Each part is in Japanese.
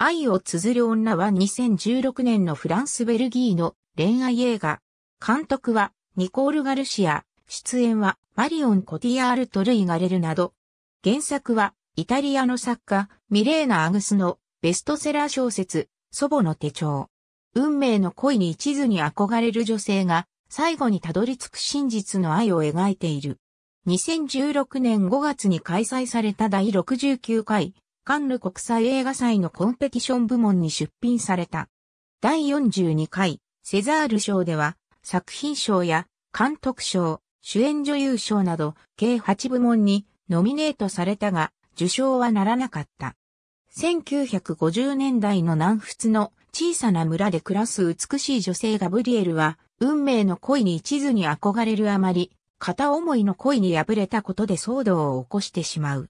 愛を綴る女は2016年のフランス・ベルギーの恋愛映画。監督はニコール・ガルシア、出演はマリオン・コティアール・トルイ・ガレルなど。原作はイタリアの作家ミレーナ・アグスのベストセラー小説祖母の手帳。運命の恋に一途に憧れる女性が最後にたどり着く真実の愛を描いている。2016年5月に開催された第69回カンヌ国際映画祭のコンペティション部門に出品された。第42回セザール賞では作品賞や監督賞、主演女優賞など計8部門にノミネートされたが受賞はならなかった。1950年代の南仏の小さな村で暮らす美しい女性ガブリエルは運命の恋に一途に憧れるあまり片思いの恋に敗れたことで騒動を起こしてしまう。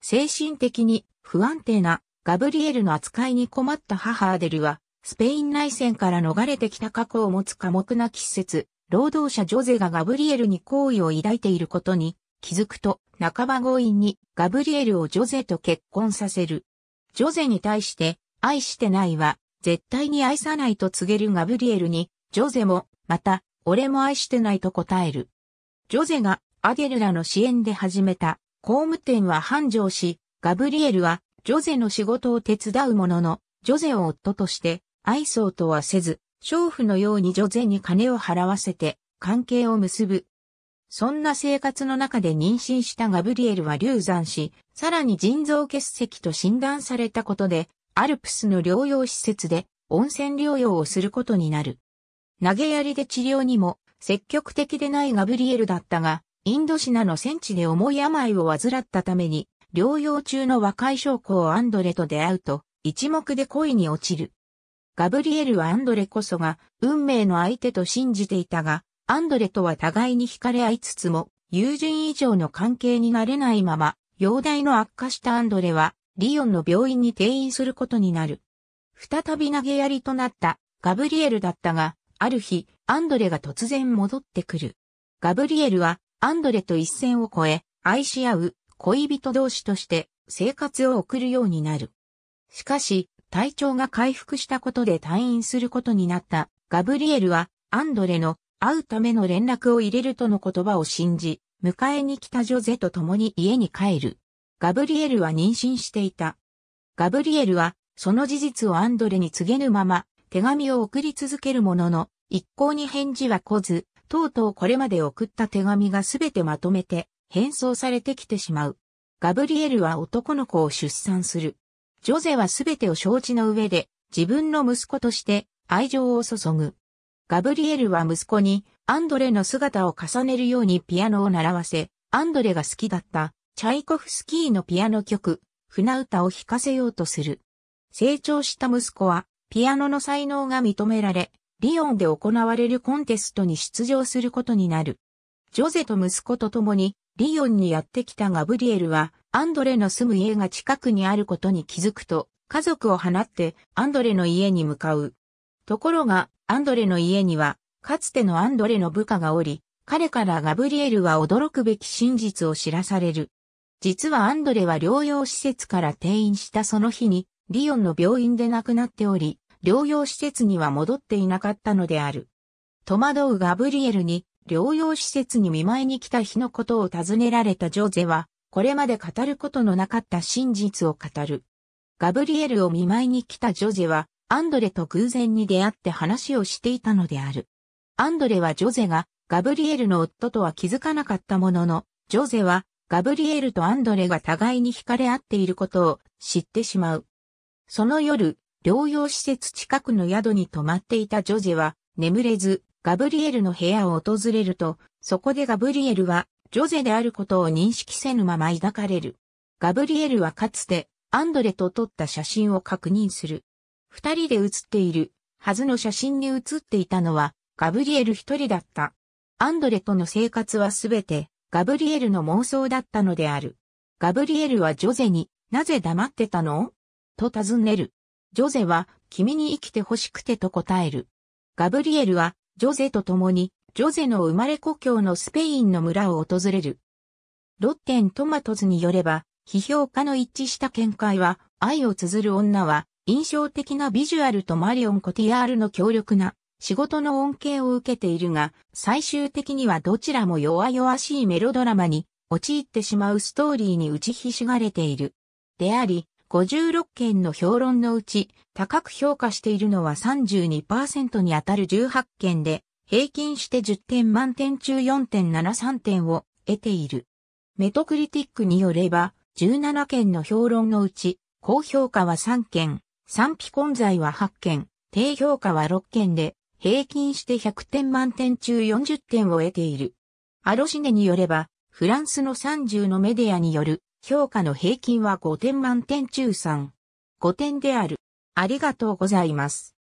精神的に不安定なガブリエルの扱いに困った母アデルは、スペイン内戦から逃れてきた過去を持つ寡黙な季節、労働者ジョゼがガブリエルに好意を抱いていることに気づくと、半ば強引にガブリエルをジョゼと結婚させる。ジョゼに対して、愛してないは、絶対に愛さないと告げるガブリエルに、ジョゼも、また、俺も愛してないと答える。ジョゼがアデルらの支援で始めた、公務店は繁盛し、ガブリエルは、ジョゼの仕事を手伝うものの、ジョゼを夫として、愛想とはせず、娼婦のようにジョゼに金を払わせて、関係を結ぶ。そんな生活の中で妊娠したガブリエルは流産し、さらに腎臓結石と診断されたことで、アルプスの療養施設で温泉療養をすることになる。投げやりで治療にも積極的でないガブリエルだったが、インドシナの戦地で重い病を患ったために、療養中の若い将校アンドレと出会うと、一目で恋に落ちる。ガブリエルはアンドレこそが運命の相手と信じていたが、アンドレとは互いに惹かれ合いつつも、友人以上の関係になれないまま、容体の悪化したアンドレは、リオンの病院に転院することになる。再び投げやりとなったガブリエルだったが、ある日、アンドレが突然戻ってくる。ガブリエルはアンドレと一線を越え、愛し合う恋人同士として生活を送るようになる。しかし、体調が回復したことで退院することになったガブリエルはアンドレの会うための連絡を入れるとの言葉を信じ、迎えに来たジョゼと共に家に帰る。ガブリエルは妊娠していた。ガブリエルはその事実をアンドレに告げぬまま手紙を送り続けるものの一向に返事は来ず、とうとうこれまで送った手紙がすべてまとめて変装されてきてしまう。ガブリエルは男の子を出産する。ジョゼはすべてを承知の上で、自分の息子として愛情を注ぐ。ガブリエルは息子にアンドレの姿を重ねるようにピアノを習わせ、アンドレが好きだったチャイコフスキーのピアノ曲、船歌を弾かせようとする。成長した息子はピアノの才能が認められ、リオンで行われるコンテストに出場することになる。ジョゼと息子と共にリヨンにやってきたガブリエルは、アンドレの住む家が近くにあることに気づくと、家族を放ってアンドレの家に向かう。ところが、アンドレの家には、かつてのアンドレの部下がおり、彼からガブリエルは驚くべき真実を知らされる。実はアンドレは療養施設から転院したその日に、リヨンの病院で亡くなっており、療養施設には戻っていなかったのである。戸惑うガブリエルに療養施設に見舞いに来た日のことを尋ねられたジョゼは、これまで語ることのなかった真実を語る。ガブリエルを見舞いに来たジョゼは、アンドレと偶然に出会って話をしていたのである。アンドレはジョゼが、ガブリエルの夫とは気づかなかったものの、ジョゼは、ガブリエルとアンドレが互いに惹かれ合っていることを知ってしまう。その夜、療養施設近くの宿に泊まっていたジョゼは、眠れず、ガブリエルの部屋を訪れると、そこでガブリエルは、ジョゼであることを認識せぬまま抱かれる。ガブリエルはかつて、アンドレと撮った写真を確認する。二人で写っている、はずの写真に写っていたのは、ガブリエル一人だった。アンドレとの生活はすべて、ガブリエルの妄想だったのである。ガブリエルはジョゼに、なぜ黙ってたのと尋ねる。ジョゼは、君に生きて欲しくてと答える。ガブリエルは、ジョゼと共に、ジョゼの生まれ故郷のスペインの村を訪れる。ロッテントマトズによれば、批評家の一致した見解は、愛を綴る女は、印象的なビジュアルとマリオン・コティアールの強力な仕事の恩恵を受けているが、最終的にはどちらも弱々しいメロドラマに陥ってしまうストーリーに打ちひしがれている。であり、56件の評論のうち、高く評価しているのは32%に当たる18件で、平均して10点満点中4.73点を得ている。メトクリティックによれば、17件の評論のうち、高評価は3件、賛否混在は8件、低評価は6件で、平均して100点満点中40点を得ている。アロシネによれば、フランスの30のメディアによる評価の平均は5点満点中3。5点である。ありがとうございます。